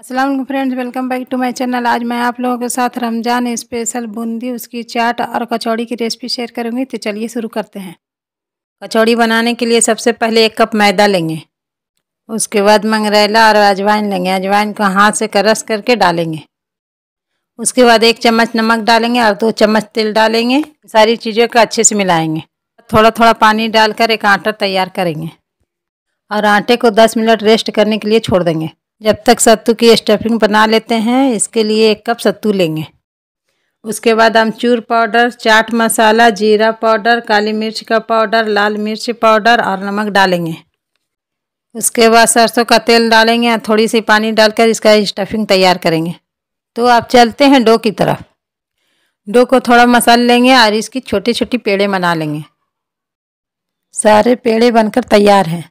Aslam friends welcome back to my channel आज मैं आप लोगों के साथ रमज़ान स्पेशल बूंदी उसकी चाट और कचौड़ी की रेसिपी शेयर करूंगी तो चलिए शुरू करते हैं कचौड़ी बनाने के लिए सबसे पहले एक कप मैदा लेंगे उसके बाद मंगरेला और अजवाइन लेंगे अजवाइन को हाथ से करस करके डालेंगे उसके बाद एक चम्मच नमक डालेंगे और दो चम्मच तिल डालेंगे सारी चीज़ों को अच्छे से मिलाएँगे थोड़ा थोड़ा पानी डालकर एक आटा तैयार करेंगे और आटे को दस मिनट रेस्ट करने के लिए छोड़ देंगे जब तक सत्तू की स्टफिंग बना लेते हैं इसके लिए एक कप सत्तू लेंगे उसके बाद अमचूर पाउडर चाट मसाला जीरा पाउडर काली मिर्च का पाउडर लाल मिर्च पाउडर और नमक डालेंगे उसके बाद सरसों का तेल डालेंगे और थोड़ी सी पानी डालकर इसका स्टफिंग तैयार करेंगे तो आप चलते हैं डो की तरफ डो को थोड़ा मसाल लेंगे और इसकी छोटी छोटी पेड़े बना लेंगे सारे पेड़े बनकर तैयार हैं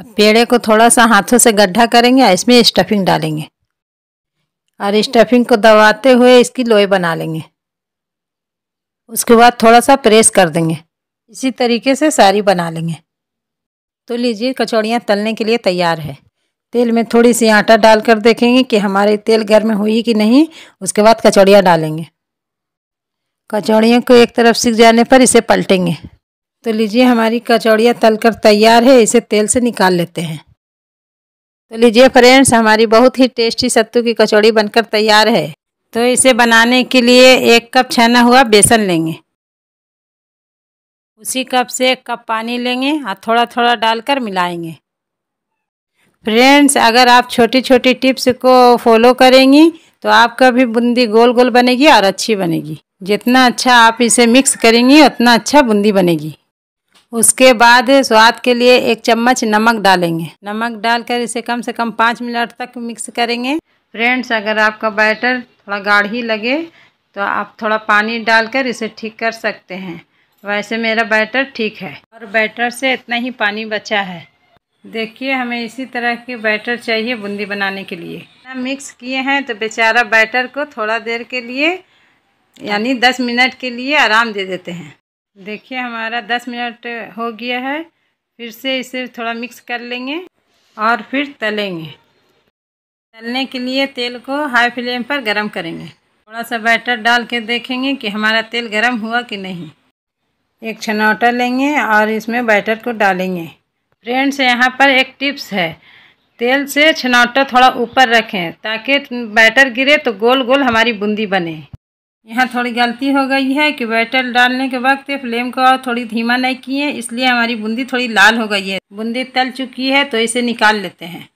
अब पेड़े को थोड़ा सा हाथों से गड्ढा करेंगे और इसमें स्टफिंग डालेंगे और स्टफिंग को दबाते हुए इसकी लोई बना लेंगे उसके बाद थोड़ा सा प्रेस कर देंगे इसी तरीके से सारी बना लेंगे तो लीजिए कचौड़ियाँ तलने के लिए तैयार है तेल में थोड़ी सी आटा डाल कर देखेंगे कि हमारे तेल गर्म हुई कि नहीं उसके बाद कचौड़ियाँ डालेंगे कचौड़ियों को एक तरफ सीख जाने पर इसे पलटेंगे तो लीजिए हमारी कचौड़ियाँ तलकर तैयार है इसे तेल से निकाल लेते हैं तो लीजिए फ्रेंड्स हमारी बहुत ही टेस्टी सत्तू की कचौड़ी बनकर तैयार है तो इसे बनाने के लिए एक कप छना हुआ बेसन लेंगे उसी कप से एक कप पानी लेंगे और थोड़ा थोड़ा डालकर मिलाएंगे फ्रेंड्स अगर आप छोटी छोटी टिप्स को फॉलो करेंगी तो आपका भी बूंदी गोल गोल बनेगी और अच्छी बनेगी जितना अच्छा आप इसे मिक्स करेंगी उतना अच्छा बूंदी बनेगी उसके बाद स्वाद के लिए एक चम्मच नमक डालेंगे नमक डालकर इसे कम से कम पाँच मिनट तक मिक्स करेंगे फ्रेंड्स अगर आपका बैटर थोड़ा गाढ़ी लगे तो आप थोड़ा पानी डालकर इसे ठीक कर सकते हैं वैसे मेरा बैटर ठीक है और बैटर से इतना ही पानी बचा है देखिए हमें इसी तरह के बैटर चाहिए बूंदी बनाने के लिए मिक्स किए हैं तो बेचारा बैटर को थोड़ा देर के लिए यानी दस मिनट के लिए आराम दे देते हैं देखिए हमारा दस मिनट हो गया है फिर से इसे थोड़ा मिक्स कर लेंगे और फिर तलेंगे तलने के लिए तेल को हाई फ्लेम पर गरम करेंगे थोड़ा सा बैटर डाल के देखेंगे कि हमारा तेल गरम हुआ कि नहीं एक छनौटा लेंगे और इसमें बैटर को डालेंगे फ्रेंड्स यहाँ पर एक टिप्स है तेल से छनौटा थोड़ा ऊपर रखें ताकि बैटर गिरे तो गोल गोल हमारी बूंदी बने यहाँ थोड़ी गलती हो गई है कि बैटर डालने के वक्त फ्लेम को थोड़ी धीमा नहीं किए इसलिए हमारी बूंदी थोड़ी लाल हो गई है बूंदी तल चुकी है तो इसे निकाल लेते हैं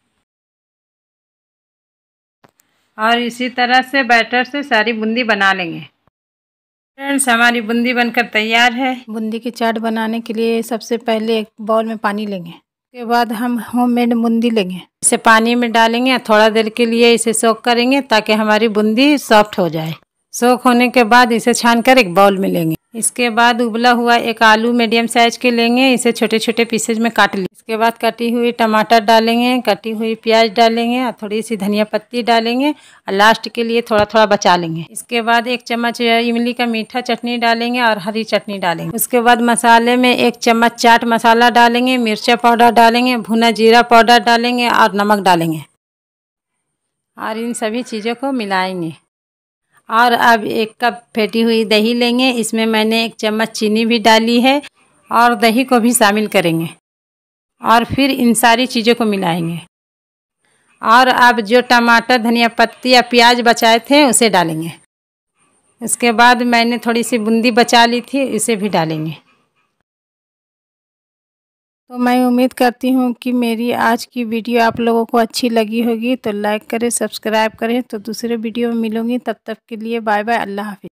और इसी तरह से बैटर से सारी बूंदी बना लेंगे फ्रेंड्स हमारी बूंदी बनकर तैयार है बूंदी की चाट बनाने के लिए सबसे पहले एक बाउल में पानी लेंगे उसके बाद हम होममेड बूंदी लेंगे इसे पानी में डालेंगे थोड़ा देर के लिए इसे सोख करेंगे ताकि हमारी बूंदी सॉफ्ट हो जाए सोख होने के बाद इसे छानकर एक बाउल में लेंगे इसके बाद उबला हुआ एक आलू मीडियम साइज के लेंगे इसे छोटे छोटे पीसेज में काट लेंगे इसके बाद कटी हुई टमाटर डालेंगे कटी हुई प्याज डालेंगे और थोड़ी सी धनिया पत्ती डालेंगे और लास्ट के लिए थोड़ा थोड़ा बचा लेंगे इसके बाद एक चम्मच इमली का मीठा चटनी डालेंगे और हरी चटनी डालेंगे उसके बाद मसाले में एक चम्मच चाट मसाला डालेंगे मिर्चा पाउडर डालेंगे भुना जीरा पाउडर डालेंगे और नमक डालेंगे और इन सभी चीज़ों को मिलाएंगे और अब एक कप फेटी हुई दही लेंगे इसमें मैंने एक चम्मच चीनी भी डाली है और दही को भी शामिल करेंगे और फिर इन सारी चीज़ों को मिलाएंगे और अब जो टमाटर धनिया पत्ती या प्याज बचाए थे उसे डालेंगे उसके बाद मैंने थोड़ी सी बूंदी बचा ली थी उसे भी डालेंगे तो मैं उम्मीद करती हूँ कि मेरी आज की वीडियो आप लोगों को अच्छी लगी होगी तो लाइक करें सब्सक्राइब करें तो दूसरे वीडियो में मिलूंगी तब तक के लिए बाय बाय अल्लाह हाफि